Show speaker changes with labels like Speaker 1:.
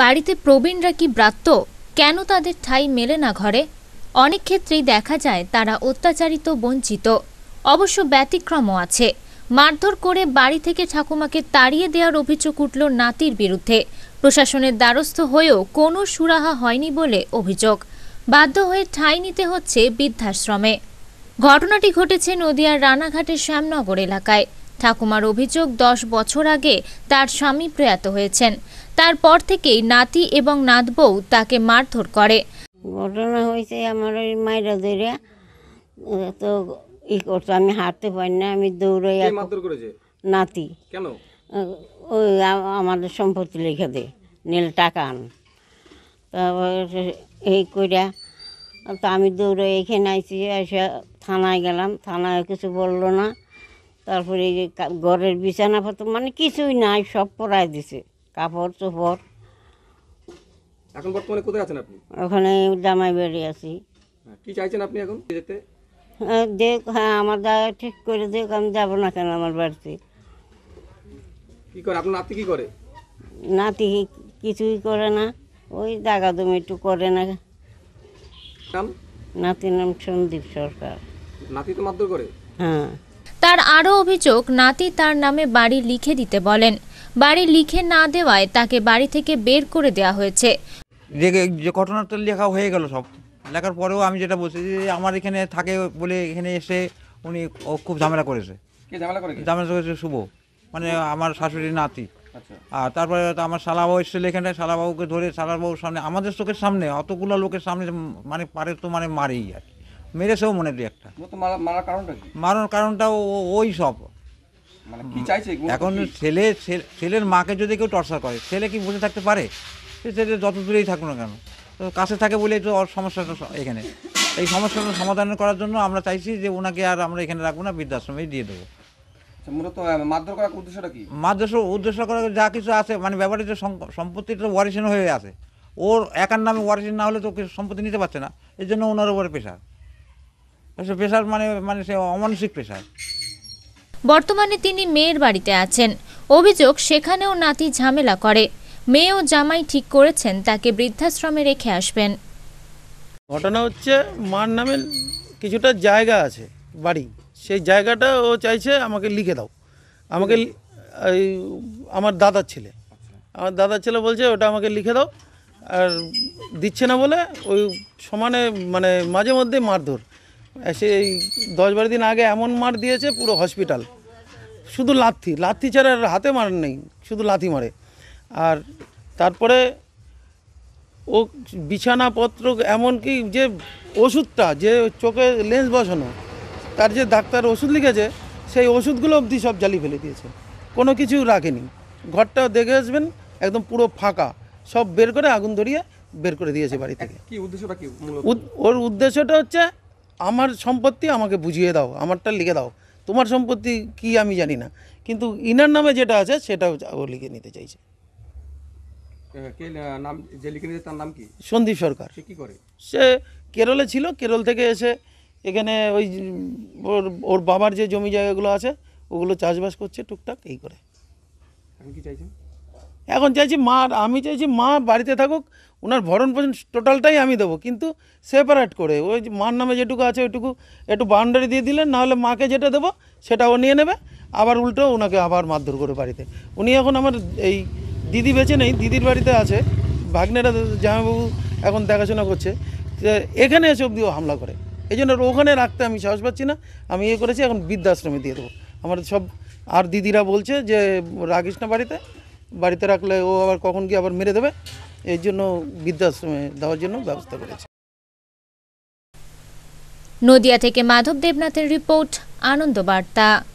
Speaker 1: বাড়িতে প্রবীণরা কি ব্রাত্য কেন তাদের ঠাঁই মেলে না ঘরে অনেক ক্ষেত্রেই দেখা যায় তারা অত্যাচারিত বঞ্চিত অবশ্য ব্যতিক্রমও আছে মারধর করে বাড়ি থেকে ঠাকুমাকে তাড়িয়ে দেওয়ার অভিযোগ উঠল নাতির বিরুদ্ধে প্রশাসনের দ্বারস্থ হয়েও কোনো সুরাহা হয়নি বলে অভিযোগ বাধ্য হয়ে ঠাঁই নিতে হচ্ছে বৃদ্ধাশ্রমে ঘটনাটি ঘটেছে নদিয়ার রানাঘাটের শ্যামনগর এলাকায় ঠাকুমার অভিযোগ দশ বছর আগে তার স্বামী প্রয়াত হয়েছেন তারপর থেকেই নাতি এবং নাতবউ তাকে মারধর করে
Speaker 2: ঘটনা হয়েছে আমার ওই মায়েরা ধরে তো ই করতো আমি হাঁটতে পারি না আমি দৌড়ে নাতি কেন ওই আমাদের সম্পত্তি লিখে দে নীল টাকা আন তারপরে এই কইরা তো আমি দৌড়ে এখানে আইছি এসে থানায় গেলাম থানায় কিছু বললো না তারপরে ঘরের বিছানাপত্র মানে কিছুই নাই সব পড়ায় দিছে কাপড় চোপড়
Speaker 3: এখন বর্তমানে কোথায় আছেন আপনি
Speaker 2: ওখানে জামাই বাড়ি আছি
Speaker 3: হ্যাঁ, কি চাইছেন আপনি এখন যেতে
Speaker 2: দেখ হ্যাঁ আমার দাদা ঠিক করে দেখ আমি যাব না কেন আমার বাড়িতে
Speaker 3: কি করে আপনার নাতি কি করে
Speaker 2: নাতি কিছুই করে না ওই জায়গা জমি একটু করে না নাম নাতির নাম সন্দীপ সরকার নাতি তো মারধর করে হ্যাঁ
Speaker 1: তার আরও অভিযোগ নাতি তার নামে বাড়ি লিখে দিতে বলেন বাড়ি লিখে না দেওয়ায় তাকে বাড়ি থেকে বের করে দেওয়া হয়েছে
Speaker 3: যে ঘটনাটা লেখা হয়ে গেল সব লেখার পরেও আমি যেটা বলছি যে আমার এখানে থাকে বলে এখানে এসে উনি খুব ঝামেলা করেছে ঝামেলা করেছে শুভ মানে আমার শাশুড়ির নাতি আচ্ছা। আর তারপরে আমার শালাবাবু এসেছিল এখানে সালাবাবুকে ধরে শালাবাবুর সামনে আমাদের চোখের সামনে অতগুলো লোকের সামনে মানে পারে তো মানে মারেই আর মেরেছেও মনে দুই একটা মারার কারণটা ওই সব মানে এখন ছেলে ছেলের মাকে যদি কেউ টর্চার করে ছেলে কি বুঝে থাকতে পারে সে ছেলে যত দূরেই থাকুক না কেন তো কাছে থাকে বলেই তো সমস্যাটা এখানে এই সমস্যাটা সমাধান করার জন্য আমরা চাইছি যে ওনাকে আর আমরা এখানে রাখবো না বৃদ্ধাশ্রমেই দিয়ে দেবো আচ্ছা, মাদ্রাসা উদ্দেশ্য করার যা কিছু আছে মানে ব্যাপারে যে সম্পত্তিটা ওয়ারিশন হয়ে আছে ওর একার নামে ওয়ারিশন না হলে তো সম্পত্তি নিতে পারছে না এর জন্য ওনার উপরে পেশা প্রেশার মানে মানে সে অমানসিক প্রেশার
Speaker 1: বর্তমানে তিনি মেয়ের বাড়িতে আছেন অভিযোগ সেখানেও নাতি ঝামেলা করে মেয়ে ও জামাই ঠিক করেছেন তাকে বৃদ্ধাশ্রমে রেখে আসবেন
Speaker 4: ঘটনা হচ্ছে মার নামে কিছুটা জায়গা আছে বাড়ি সেই জায়গাটা ও চাইছে আমাকে লিখে দাও আমাকে আমার দাদার ছেলে আমার দাদার ছেলে বলছে ওটা আমাকে লিখে দাও আর দিচ্ছে না বলে ওই সমানে মানে মাঝে মধ্যে মারধর সেই দশ বারো দিন আগে এমন মার দিয়েছে পুরো হসপিটাল শুধু লাথি লাথি ছাড়া আর হাতে মার নেই শুধু লাথি মারে আর তারপরে ও বিছানাপত্র এমনকি যে ওষুধটা যে চোখে লেন্স বসানো তার যে ডাক্তার ওষুধ লিখেছে সেই ওষুধগুলো অবধি সব জ্বালিয়ে ফেলে দিয়েছে কোনো কিছু রাখেনি ঘরটা দেখে আসবেন একদম পুরো ফাঁকা সব বের করে আগুন ধরিয়ে বের করে দিয়েছে বাড়ি থেকে কি উদ্দেশ্যটা কি ওর উদ্দেশ্যটা হচ্ছে আমার সম্পত্তি আমাকে বুঝিয়ে দাও আমারটা লিখে দাও তোমার সম্পত্তি কি আমি জানি না কিন্তু ইনার নামে যেটা আছে সেটা ও লিখে নিতে চাইছে সন্দীপ সরকার সে কেরলে ছিল কেরল থেকে এসে এখানে ওই ওর ওর বাবার যে জমি জায়গাগুলো আছে ওগুলো চাষবাস করছে টুকটাক এই করে আমি কি চাইছেন এখন চাইছি মা আমি চাইছি মা বাড়িতে থাকুক ওনার ভরণ পোষণ টোটালটাই আমি দেবো কিন্তু সেপারেট করে ওই মার নামে যেটুকু আছে ওইটুকু একটু বাউন্ডারি দিয়ে দিলেন নাহলে মাকে যেটা দেবো সেটা ও নিয়ে নেবে আবার উল্টো ওনাকে আবার মারধর করে বাড়িতে উনি এখন আমার এই দিদি বেছে নেই দিদির বাড়িতে আছে ভাগ্নেরা জামাইবাবু এখন দেখাশোনা করছে এখানে এসে অব্দিও হামলা করে এই জন্য ওখানে রাখতে আমি সাহস পাচ্ছি না আমি ইয়ে করেছি এখন বৃদ্ধাশ্রমে দিয়ে দেবো আমার সব আর দিদিরা বলছে যে রাখিস না বাড়িতে বাড়িতে রাখলে ও আবার কখন কি আবার মেরে দেবে এর জন্য বৃদ্ধাশ্রমে দেওয়ার জন্য ব্যবস্থা করেছে
Speaker 1: নদিয়া থেকে মাধব দেবনাথের রিপোর্ট আনন্দ বার্তা